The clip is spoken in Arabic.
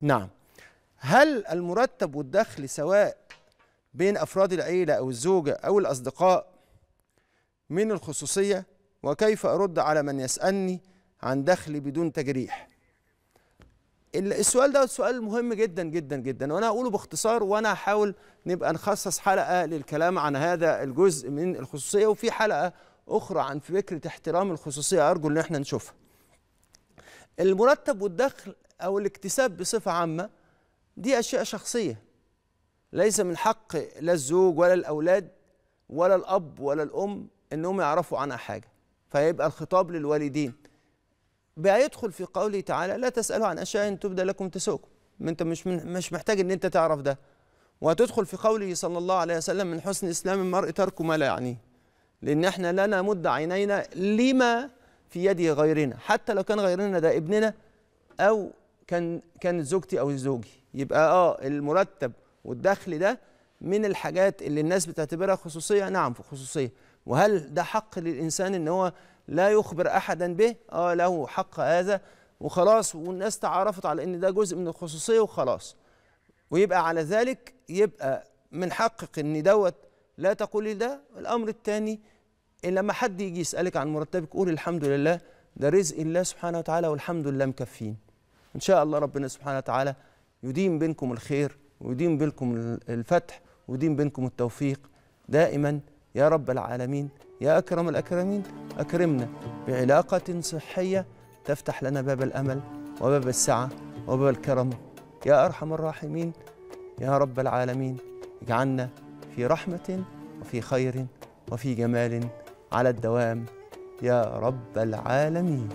نعم هل المرتب والدخل سواء بين أفراد العيلة أو الزوجة أو الأصدقاء من الخصوصية وكيف أرد على من يسألني عن دخلي بدون تجريح السؤال ده سؤال مهم جدا جدا جدا وأنا هقوله باختصار وأنا هحاول نبقى نخصص حلقة للكلام عن هذا الجزء من الخصوصية وفي حلقة أخرى عن فكرة احترام الخصوصية أرجو إن احنا نشوفها المرتب والدخل أو الاكتساب بصفة عامة دي أشياء شخصية ليس من حق لا الزوج ولا الأولاد ولا الأب ولا الأم أنهم يعرفوا عنها حاجة فيبقى الخطاب للوالدين بيدخل في قوله تعالى لا تسألوا عن أشياء تبدى لكم تسوكم أنت مش من مش محتاج أن أنت تعرف ده وهتدخل في قوله صلى الله عليه وسلم من حسن إسلام المرء ترك ما لا يعنيه لأن احنا لا نمد عينينا لما في يد غيرنا حتى لو كان غيرنا ده ابننا أو كان كان زوجتي او زوجي يبقى اه المرتب والدخل ده من الحاجات اللي الناس بتعتبرها خصوصيه نعم في خصوصيه وهل ده حق للانسان ان هو لا يخبر احدا به اه له حق هذا وخلاص والناس تعارفت على ان ده جزء من الخصوصيه وخلاص ويبقى على ذلك يبقى من حقك ان دوت لا تقولي ده الامر الثاني إن لما حد يجي يسالك عن مرتبك قول الحمد لله ده رزق الله سبحانه وتعالى والحمد لله مكفين إن شاء الله ربنا سبحانه وتعالى يديم بينكم الخير ويديم بينكم الفتح ويديم بينكم التوفيق دائما يا رب العالمين يا أكرم الأكرمين أكرمنا بعلاقة صحية تفتح لنا باب الأمل وباب السعة وباب الكرم يا أرحم الراحمين يا رب العالمين اجعلنا في رحمة وفي خير وفي جمال على الدوام يا رب العالمين